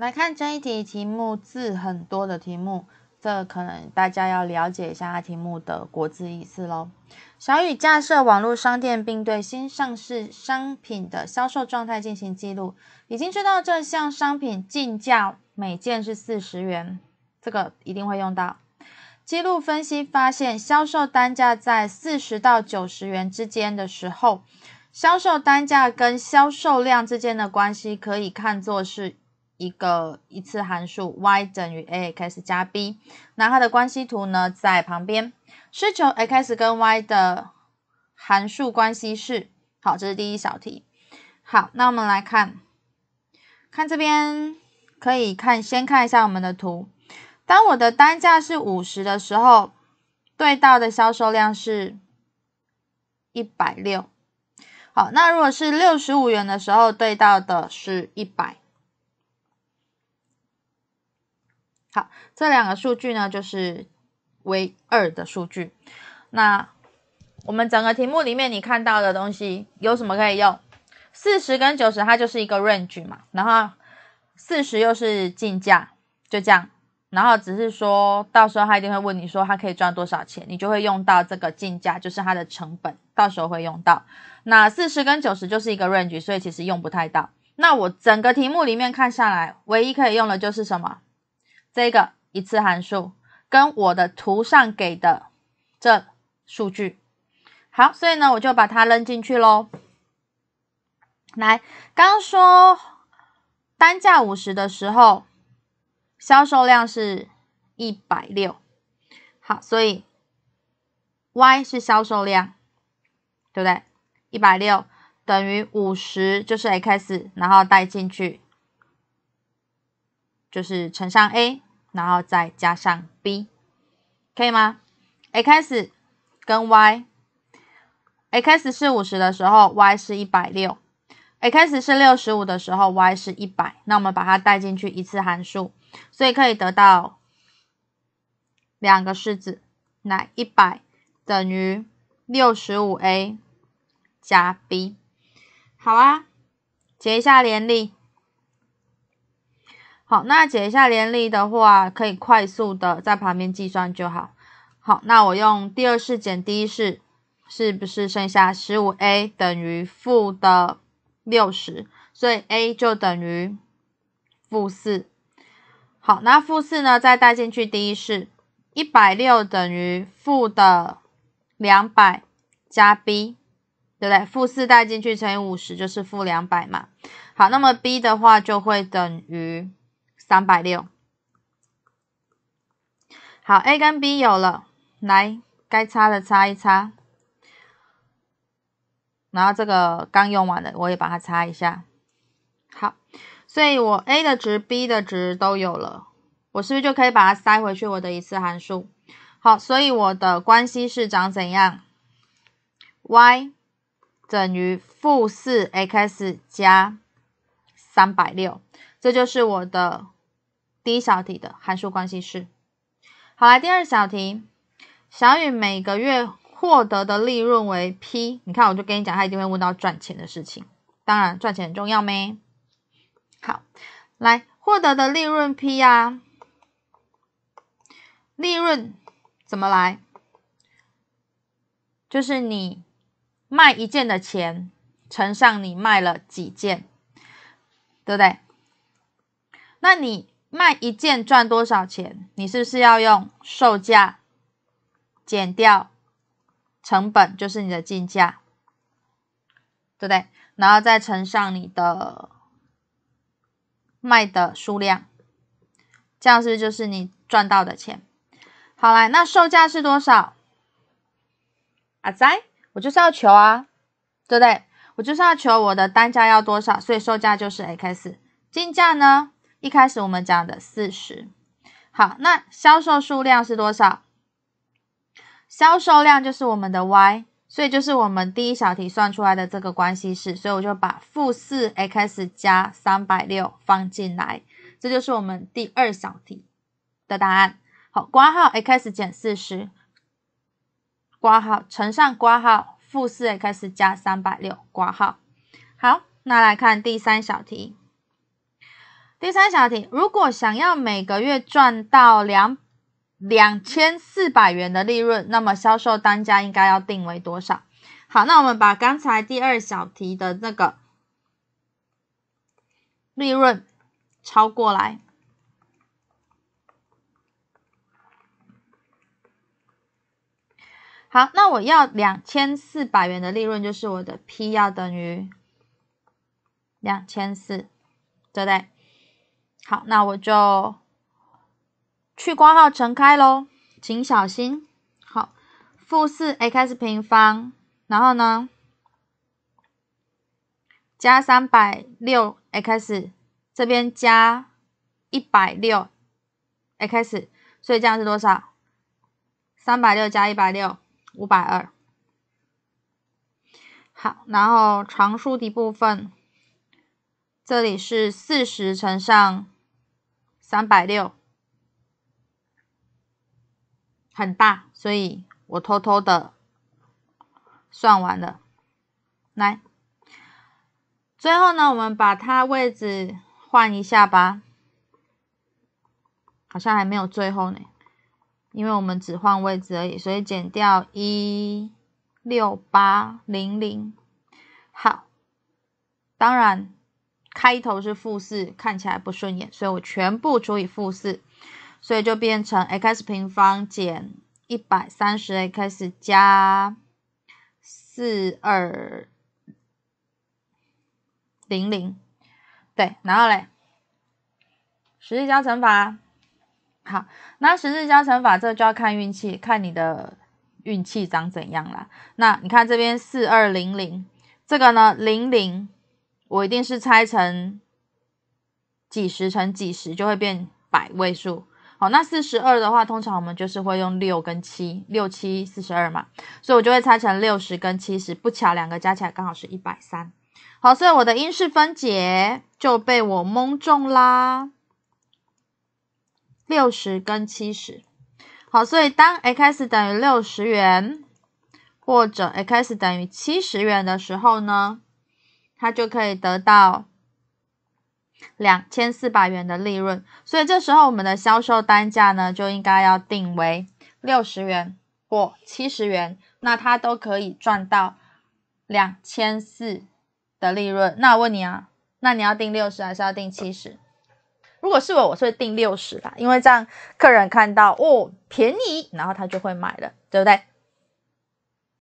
来看这一题，题目字很多的题目，这可能大家要了解一下它题目的国字意思喽。小雨架设网络商店，并对新上市商品的销售状态进行记录。已经知道这项商品进价每件是四十元，这个一定会用到。记录分析发现，销售单价在四十到九十元之间的时候，销售单价跟销售量之间的关系可以看作是。一个一次函数 y 等于 a x 加 b，那它的关系图呢在旁边。需求 x 跟 y 的函数关系式，好，这是第一小题。好，那我们来看看这边，可以看先看一下我们的图。当我的单价是五十的时候，对到的销售量是一百六。好，那如果是六十五元的时候，对到的是一百。好，这两个数据呢，就是为二的数据。那我们整个题目里面你看到的东西有什么可以用？四十跟九十，它就是一个 range 嘛。然后四十又是进价，就这样。然后只是说到时候他一定会问你说他可以赚多少钱，你就会用到这个进价，就是它的成本，到时候会用到。那四十跟九十就是一个 range，所以其实用不太到。那我整个题目里面看下来，唯一可以用的就是什么？这个一次函数跟我的图上给的这数据好，所以呢我就把它扔进去喽。来，刚说单价五十的时候，销售量是一百六。好，所以 y 是销售量，对不对？一百六等于五十就是 x，然后带进去。就是乘上 a，然后再加上 b，可以吗？x 跟 y，x 是五十的时候，y 是一百六；x 是六十五的时候，y 是一百。那我们把它带进去一次函数，所以可以得到两个式子：那一百等于六十五 a 加 b。好啊，解一下联立。好，那解一下联立的话，可以快速的在旁边计算就好。好，那我用第二式减第一式，是不是剩下十五 a 等于负的六十，所以 a 就等于负四。好，那负四呢，再带进去第一式，一百六等于负的两百加 b，对不对？负四带进去乘以五十就是负两百嘛。好，那么 b 的话就会等于。三百六，好，A 跟 B 有了，来，该擦的擦一擦，然后这个刚用完的我也把它擦一下，好，所以我 A 的值、B 的值都有了，我是不是就可以把它塞回去我的一次函数？好，所以我的关系式长怎样？Y 等于负四 X 加三百六，这就是我的。第一小题的函数关系式，好来，第二小题，小雨每个月获得的利润为 P，你看，我就跟你讲，他一定会问到赚钱的事情，当然赚钱很重要咩？好，来，获得的利润 P 呀，利润怎么来？就是你卖一件的钱乘上你卖了几件，对不对？那你。卖一件赚多少钱？你是不是要用售价减掉成本，就是你的进价，对不对？然后再乘上你的卖的数量，这样是不是就是你赚到的钱？好来，那售价是多少？阿仔，我就是要求啊，对不对？我就是要求我的单价要多少，所以售价就是 x，进价呢？一开始我们讲的四十，好，那销售数量是多少？销售量就是我们的 y，所以就是我们第一小题算出来的这个关系式，所以我就把负四 x 加三百六放进来，这就是我们第二小题的答案。好，括号 x 减四十，括号乘上括号负四 x 加三百六，括号。好，那来看第三小题。第三小题，如果想要每个月赚到两两千四百元的利润，那么销售单价应该要定为多少？好，那我们把刚才第二小题的那个利润超过来。好，那我要两千四百元的利润，就是我的 P 要等于两千四，对不对？好，那我就去括号乘开喽，请小心。好，负四 x 平方，然后呢，加三百六 x，这边加一百六 x，所以这样是多少？三百六加一百六，五百二。好，然后常数的部分，这里是四十乘上。三百六，很大，所以我偷偷的算完了。来，最后呢，我们把它位置换一下吧。好像还没有最后呢，因为我们只换位置而已，所以减掉一六八零零。好，当然。开头是负四，看起来不顺眼，所以我全部除以负四，所以就变成 x 平方减一百三十 x 加四二零零，对，然后嘞，十字加乘法，好，那十字加乘法这就要看运气，看你的运气长怎样了。那你看这边四二零零，这个呢零零。我一定是拆成几十乘几十，就会变百位数。好，那四十二的话，通常我们就是会用六跟七，六七四十二嘛，所以我就会拆成六十跟七十。不巧，两个加起来刚好是一百三。好，所以我的因式分解就被我蒙中啦。六十跟七十。好，所以当 x 等于六十元或者 x 等于七十元的时候呢？他就可以得到两千四百元的利润，所以这时候我们的销售单价呢就应该要定为六十元或七十元，那他都可以赚到两千四的利润。那我问你啊，那你要定六十还是要定七十？如果是我，我是定六十吧，因为这样客人看到哦便宜，然后他就会买了，对不对？